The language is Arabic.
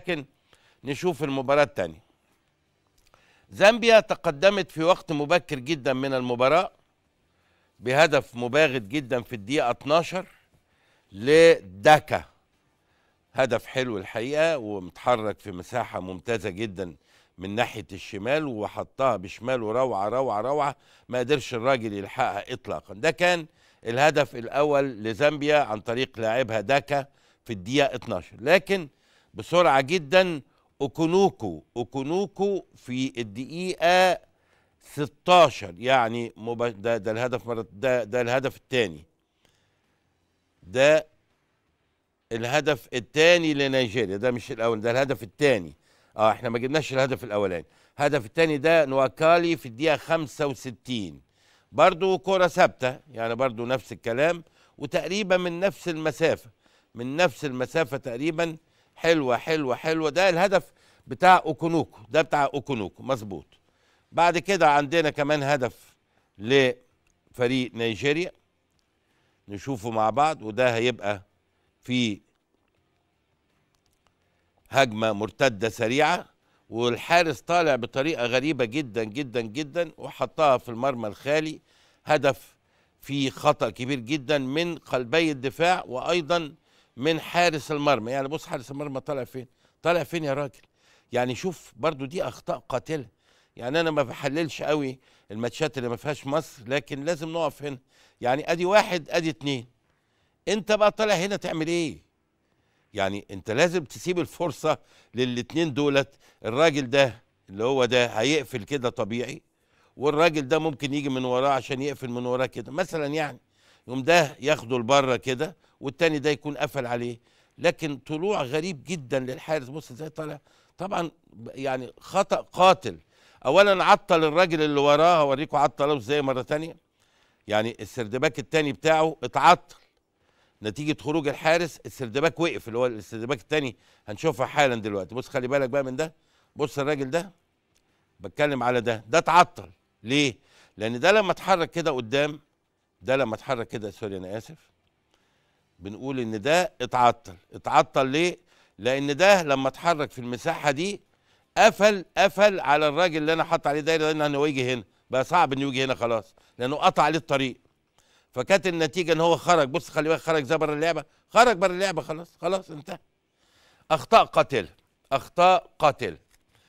لكن نشوف المباراة الثانية زامبيا تقدمت في وقت مبكر جدا من المباراة بهدف مباغت جدا في الدقيقة 12 لداكا هدف حلو الحقيقة ومتحرك في مساحة ممتازة جدا من ناحية الشمال وحطها بشماله روعة روعة روعة ما قدرش الراجل يلحقها إطلاقا ده كان الهدف الأول لزامبيا عن طريق لاعبها داكا في الدقيقة 12 لكن بسرعة جدا أكونوكو أكونوكو في الدقيقة 16 يعني ده, ده الهدف مرة ده, ده الهدف الثاني ده الهدف الثاني لنيجيريا ده مش الاول ده الهدف الثاني اه احنا ما جبناش الهدف الاولاني الهدف الثاني ده نواكالي في الدقيقه 65 برضو كرة ثابتة يعني برضو نفس الكلام وتقريبا من نفس المسافة من نفس المسافة تقريبا حلوه حلوه حلوه ده الهدف بتاع اوكونوكو ده بتاع اوكونوكو مظبوط بعد كده عندنا كمان هدف لفريق نيجيريا نشوفه مع بعض وده هيبقى في هجمه مرتده سريعه والحارس طالع بطريقه غريبه جدا جدا جدا وحطها في المرمى الخالي هدف في خطا كبير جدا من قلبي الدفاع وايضا من حارس المرمى يعني بص حارس المرمى طالع فين طالع فين يا راجل يعني شوف برضو دي اخطاء قاتله يعني انا ما بحللش قوي الماتشات اللي ما فيهاش مصر لكن لازم نقف هنا يعني ادي واحد ادي اتنين انت بقى طالع هنا تعمل ايه يعني انت لازم تسيب الفرصه للاتنين دولت الراجل ده اللي هو ده هيقفل كده طبيعي والراجل ده ممكن يجي من وراه عشان يقفل من وراه كده مثلا يعني يقوم ده ياخده لبره كده والتاني ده يكون قفل عليه لكن طلوع غريب جدا للحارس بص ازاي طالع طبعا يعني خطا قاتل اولا عطل الراجل اللي وراه هوريكم عطله ازاي مره تانية يعني السردباك التاني بتاعه اتعطل نتيجه خروج الحارس السردباك وقف اللي هو السردباك التاني هنشوفها حالا دلوقتي بص خلي بالك بقى من ده بص الراجل ده بتكلم على ده ده اتعطل ليه لان ده لما اتحرك كده قدام ده لما اتحرك كده سوري انا اسف بنقول ان ده اتعطل اتعطل ليه لان ده لما اتحرك في المساحه دي قفل قفل على الراجل اللي انا حاطط عليه دايره لان هو يجي هنا بقى صعب انه يجي هنا خلاص لانه قطع عليه الطريق فكانت النتيجه ان هو خرج بص خلي بالك خرج زي بره اللعبه خرج بره اللعبه خلاص خلاص انتهى اخطاء قاتله اخطاء قاتله